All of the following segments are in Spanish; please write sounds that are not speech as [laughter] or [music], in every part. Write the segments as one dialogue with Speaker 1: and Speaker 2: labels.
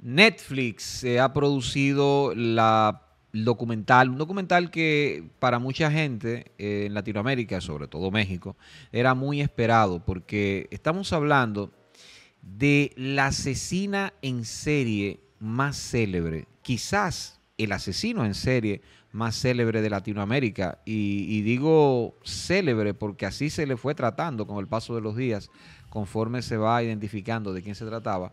Speaker 1: Netflix ha producido la documental, un documental que para mucha gente eh, en Latinoamérica, sobre todo México, era muy esperado porque estamos hablando de la asesina en serie más célebre, quizás el asesino en serie más célebre de Latinoamérica. Y, digo célebre porque así se le fue tratando con el paso de los días, conforme se va identificando de quién se trataba.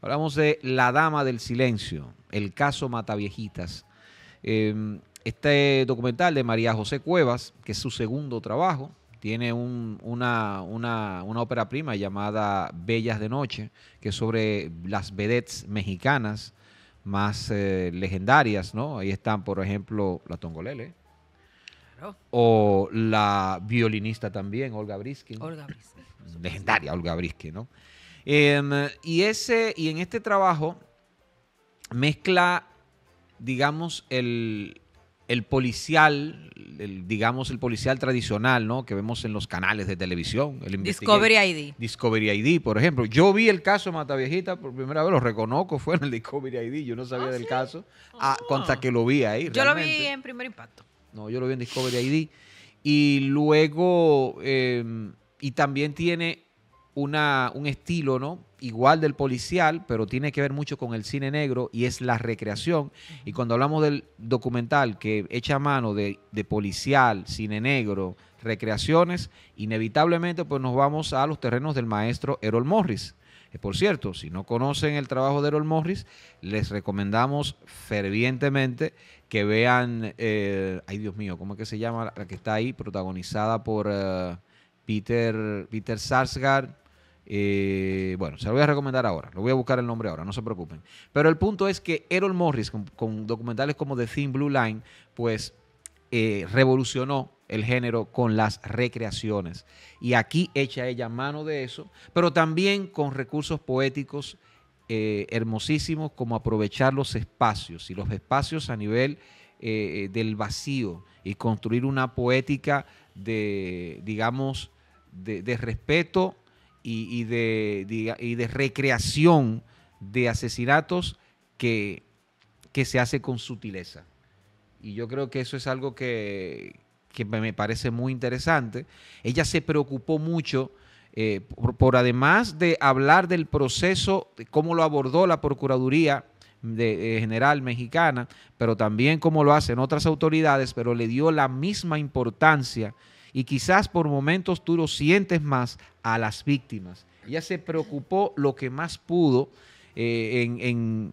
Speaker 1: Hablamos de La Dama del Silencio, el caso Mataviejitas. Em, este documental de María José Cuevas, que es su segundo trabajo, tiene una, una, ópera prima llamada Bellas de Noche, que es sobre las vedettes mexicanas más eh, legendarias, ¿no? Ahí están, por ejemplo, la Tongolele. Claro. O la violinista también, Olga Briskin. Olga Briskin. Legendaria Olga Briskin, ¿no? Em, y, ese, y en este trabajo mezcla, digamos, el, el policial, digamos el policial tradicional, ¿no? Que vemos en los canales de televisión. El Discovery ID. Discovery ID, por ejemplo. Yo vi el caso de Viejita, por primera vez, lo reconozco, [laughs] fue en el Discovery ID, yo no sabía ¿Ah, del caso, hasta ah, ah. que lo vi ahí. Yo lo vi
Speaker 2: en Primer Impacto.
Speaker 1: No, yo lo vi en Discovery ID. Y luego, em, y también tiene una, un estilo, ¿no? Igual del policial, pero tiene que ver mucho con el cine negro y es la recreación. Y cuando hablamos del documental que echa mano de, policial, cine negro, recreaciones, inevitablemente pues nos vamos a los terrenos del maestro Errol Morris. Eh, por cierto, si no conocen el trabajo de Errol Morris, les recomendamos fervientemente que vean, eh, ay Dios mío, ¿cómo es que se llama la que está ahí? Protagonizada por eh, Peter, Peter Sarsgaard eh, bueno, se lo voy a recomendar ahora. Lo voy a buscar el nombre ahora, no se preocupen. Pero el punto es que Errol Morris, con, documentales como The Thin Blue Line, pues eh, revolucionó el género con las recreaciones. Y aquí echa ella mano de eso, pero también con recursos poéticos eh, hermosísimos como aprovechar los espacios y los espacios a nivel del vacío y construir una poética de, digamos, de respeto y, de, y de, recreación de asesinatos que, se hace con sutileza. Y yo creo que eso es algo que, me parece muy interesante. Ella se preocupó mucho. Eh, por, además de hablar del proceso, de cómo lo abordó la Procuraduría eh, General Mexicana, pero también cómo lo hacen otras autoridades, pero le dio la misma importancia y quizás por momentos tú lo sientes más a las víctimas. Ella se preocupó lo que más pudo eh, en,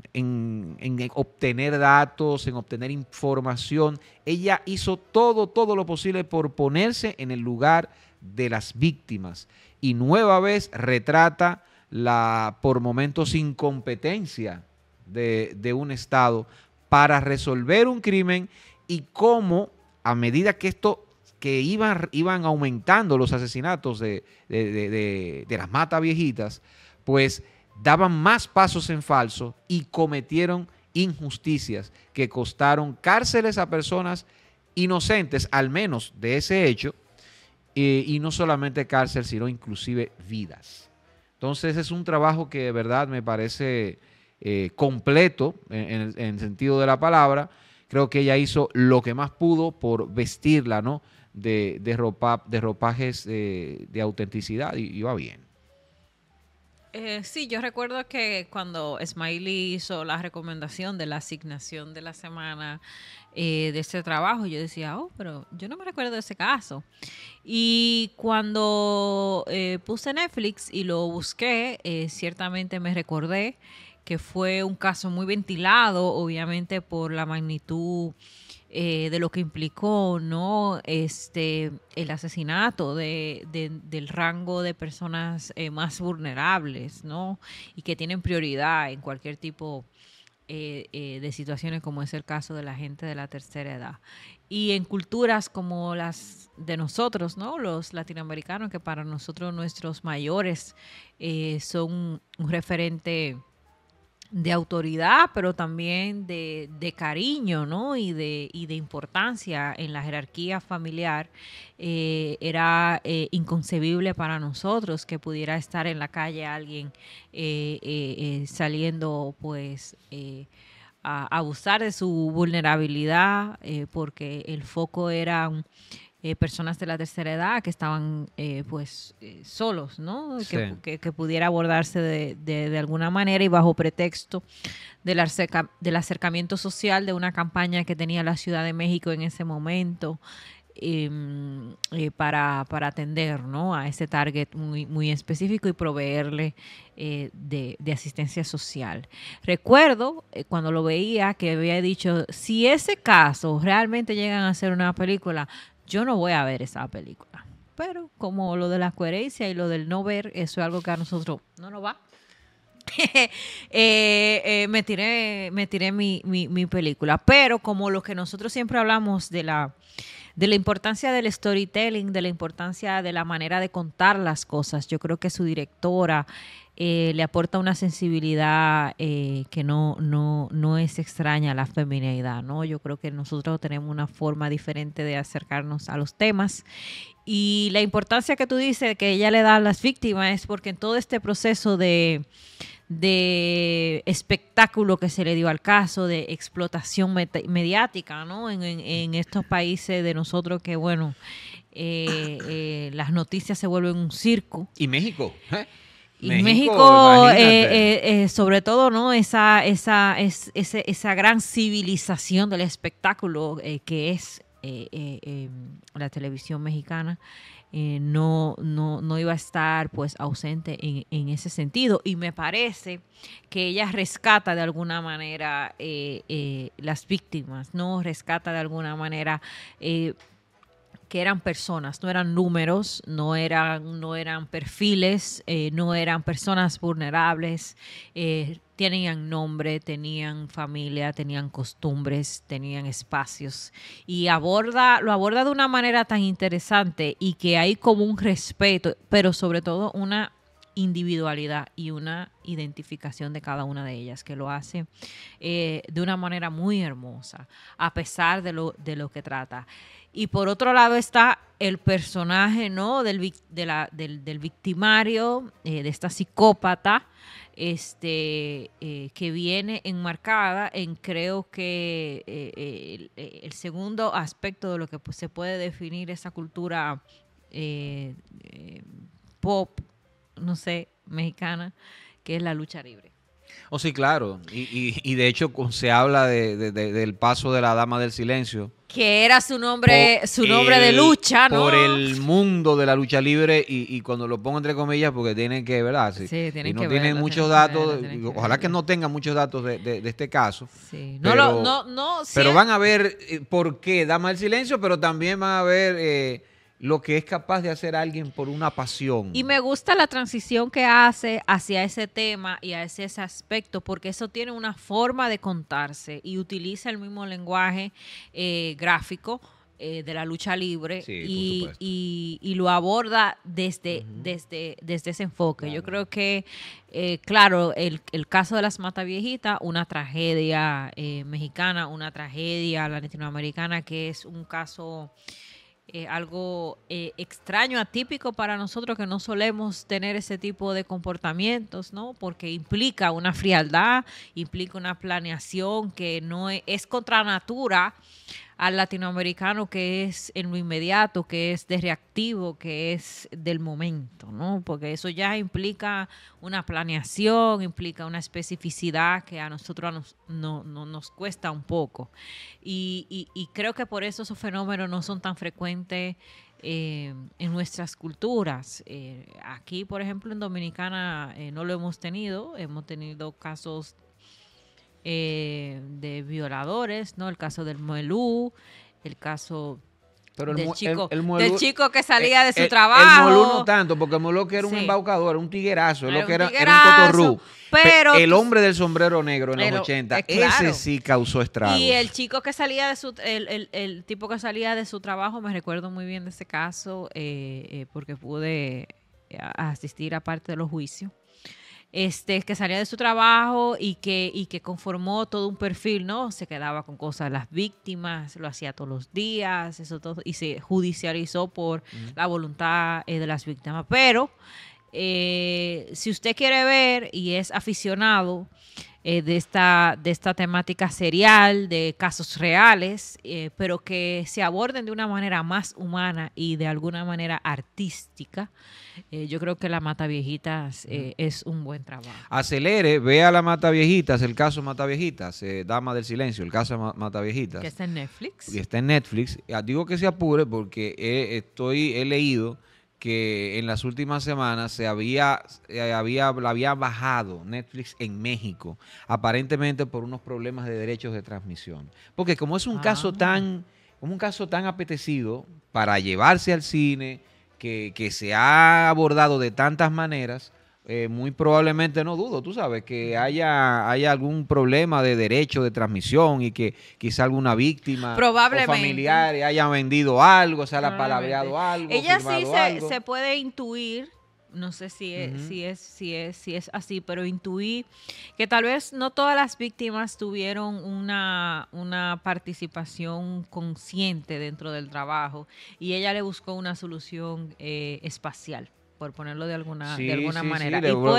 Speaker 1: obtener datos, en obtener información. Ella hizo todo, todo lo posible por ponerse en el lugar de las víctimas. Y nueva vez retrata la, por momentos, incompetencia de, de un Estado para resolver un crimen y cómo, a medida que esto que iban, iban aumentando los asesinatos de, de, las matas viejitas, pues daban más pasos en falso y cometieron injusticias que costaron cárceles a personas inocentes, al menos de ese hecho, y no solamente cárcel, sino inclusive vidas. Entonces es un trabajo que de verdad me parece eh, completo en, el sentido de la palabra. Creo que ella hizo lo que más pudo por vestirla, ¿no? de, de, de ropajes eh, de, autenticidad y, va bien.
Speaker 2: Eh, sí, yo recuerdo que cuando Smiley hizo la recomendación de la asignación de la semana eh, de ese trabajo, yo decía, oh, pero yo no me recuerdo de ese caso. Y cuando puse Netflix y lo busqué, ciertamente me recordé que fue un caso muy ventilado, obviamente por la magnitud eh, de lo que implicó no este el asesinato de, del rango de personas eh, más vulnerables no y que tienen prioridad en cualquier tipo eh, de situaciones como es el caso de la gente de la tercera edad y en culturas como las de nosotros no los latinoamericanos que para nosotros nuestros mayores son un referente de autoridad, pero también de, cariño ¿no? y, de, y de importancia en la jerarquía familiar, eh, era eh, inconcebible para nosotros que pudiera estar en la calle alguien eh, saliendo pues a abusar de su vulnerabilidad, porque el foco era eh, personas de la tercera edad que estaban eh, pues eh, solos, ¿no? Que, pudiera abordarse de, alguna manera y bajo pretexto del, acercamiento social de una campaña que tenía la Ciudad de México en ese momento. Em, para, atender a ese target muy, muy específico y proveerle de, asistencia social. Recuerdo cuando lo veía que había dicho, si ese caso realmente llegan a ser una película, yo no voy a ver esa película. Pero como lo de la coherencia y lo del no ver, eso es algo que a nosotros no nos va. [laughs] Eh, eh, me tiré, me tiré mi, película. Pero como lo que nosotros siempre hablamos de la, de la importancia del storytelling, de la importancia de la manera de contar las cosas, yo creo que su directora, eh, le aporta una sensibilidad eh, que no, no, es extraña a la feminidad, ¿no? Yo creo que nosotros tenemos una forma diferente de acercarnos a los temas y la importancia que tú dices que ella le da a las víctimas es porque en todo este proceso de, espectáculo que se le dio al caso, de explotación mediática, ¿no? En, estos países de nosotros que, bueno, eh, las noticias se vuelven un circo. ¿Y México?
Speaker 1: Y México, eh, eh,
Speaker 2: eh, sobre todo, ¿no? Esa, esa, es, esa, esa gran civilización del espectáculo que es em, la televisión mexicana. no, no, no iba a estar pues ausente en, en, ese sentido. Y me parece que ella rescata de alguna manera las víctimas, ¿no? Rescata de alguna manera que eran personas, no eran números, no eran, no eran perfiles, eh, no eran personas vulnerables, eh, tenían nombre, tenían familia, tenían costumbres, tenían espacios. Y aborda, lo aborda de una manera tan interesante y que hay como un respeto, pero sobre todo una individualidad y una identificación de cada una de ellas, que lo hace eh, de una manera muy hermosa, a pesar de lo, de lo que trata. Y por otro lado está el personaje ¿no? del, del, victimario, eh, de esta psicópata, este, eh, que viene enmarcada en creo que el, segundo aspecto de lo que pues, se puede definir esa cultura pop no sé, mexicana, que es la lucha libre.
Speaker 1: Oh, sí, claro. Y, y, de hecho se habla del paso de la Dama del Silencio.
Speaker 2: Que era su nombre, su nombre de lucha, ¿no? Por
Speaker 1: el mundo de la lucha libre y, cuando lo pongo entre comillas porque tienen que, ¿verdad? Sí, tienen y no tienen muchos datos, ojalá que, no tengan muchos datos de, este caso. Sí. No, pero, no,
Speaker 2: no, Pero van a
Speaker 1: ver eh, por qué Dama del Silencio, pero también van a ver... Eh, lo que es capaz de hacer alguien por una pasión. Y
Speaker 2: me gusta la transición que hace hacia ese tema y hacia ese aspecto, porque eso tiene una forma de contarse y utiliza el mismo lenguaje eh, gráfico eh, de la lucha libre y, lo aborda desde, desde, desde ese enfoque. Yo creo que, eh, claro, el, el, caso de las Matas Viejitas, una tragedia mexicana, una tragedia latinoamericana, que es un caso... Eh, algo eh, extraño, atípico para nosotros que no solemos tener ese tipo de comportamientos, ¿no? Porque implica una frialdad, implica una planeación que no es, es contra natura al latinoamericano que es en lo inmediato, que es de reactivo, que es del momento, ¿no? Porque eso ya implica una planeación, implica una especificidad que a nosotros nos, cuesta un poco. Y, creo que por eso esos fenómenos no son tan frecuentes. Eh, en nuestras culturas. Eh, aquí, por ejemplo, en Dominicana eh, no lo hemos tenido, hemos tenido casos eh, de violadores, ¿no? El caso del Muelú, el caso del, chico, que salía eh, de su eh, trabajo. El Muelú no
Speaker 1: tanto, porque el que era un embaucador, un tiguerazo, era un cotorrú. Pero, el hombre del sombrero negro en los 80, eh, ese sí causó estragos. Y el
Speaker 2: chico que salía de su, el, tipo que salía de su trabajo, me recuerdo muy bien de ese caso, porque pude asistir a parte de los juicios este, que salía de su trabajo y que, y que conformó todo un perfil, ¿no? Se quedaba con cosas de las víctimas, lo hacía todos los días, eso todo, y se judicializó por la voluntad eh, de las víctimas. Pero eh, si usted quiere ver y es aficionado, eh, de, esta, de esta temática serial, de casos reales, eh, pero que se aborden de una manera más humana y de alguna manera artística. Eh, yo creo que La Mata Viejitas es un buen trabajo.
Speaker 1: Acelere, vea La Mata Viejitas, el caso Mata Viejitas, Dama del Silencio, el caso Mata Viejitas. Que
Speaker 2: está en Netflix. Y
Speaker 1: está en Netflix. Ah, digo que se apure porque estoy, he leído que en las últimas semanas se había, eh, había, la había bajado Netflix en México, aparentemente por unos problemas de derechos de transmisión. Porque como es un ah, caso tan, como un caso tan apetecido para llevarse al cine, que, que se ha abordado de tantas maneras, eh, muy probablemente, no dudo, tú sabes, que haya, haya algún problema de derecho de transmisión y que quizá alguna víctima O familiar haya vendido algo, se haya palabreado algo. Ella sí se,
Speaker 2: puede intuir no sé si es, si es, si es, si es así, pero intuí que tal vez no todas las víctimas tuvieron una, una participación consciente dentro del trabajo y ella le buscó una solución eh, espacial por ponerlo de alguna, de alguna manera. por,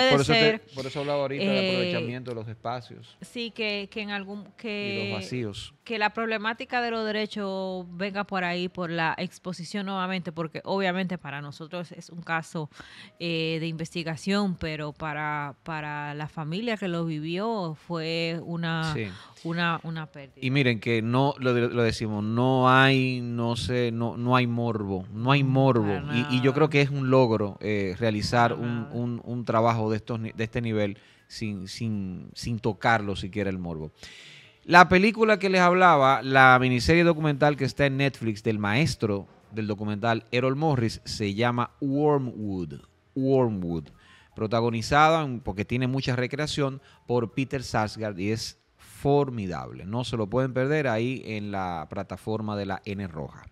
Speaker 2: eso hablaba ahorita del eh, aprovechamiento
Speaker 1: de los espacios.
Speaker 2: Sí, que, en algún... Que, vacíos. Que la problemática de los derechos venga por ahí, por la exposición nuevamente, porque obviamente para nosotros es un caso eh, de investigación, pero para, para la familia que lo vivió fue una, una, una pérdida.
Speaker 1: Y miren que no, lo, decimos, no hay, no sé, no, no hay morbo, no hay mm, morbo. y, yo creo que es un logro. Eh, realizar un, trabajo de, estos, de este nivel sin, tocarlo siquiera el morbo. La película que les hablaba, la miniserie documental que está en Netflix del maestro del documental Errol Morris, se llama Wormwood. Wormwood. Protagonizada, porque tiene mucha recreación, por Peter Sarsgaard y es formidable. No se lo pueden perder ahí en la plataforma de la N Roja.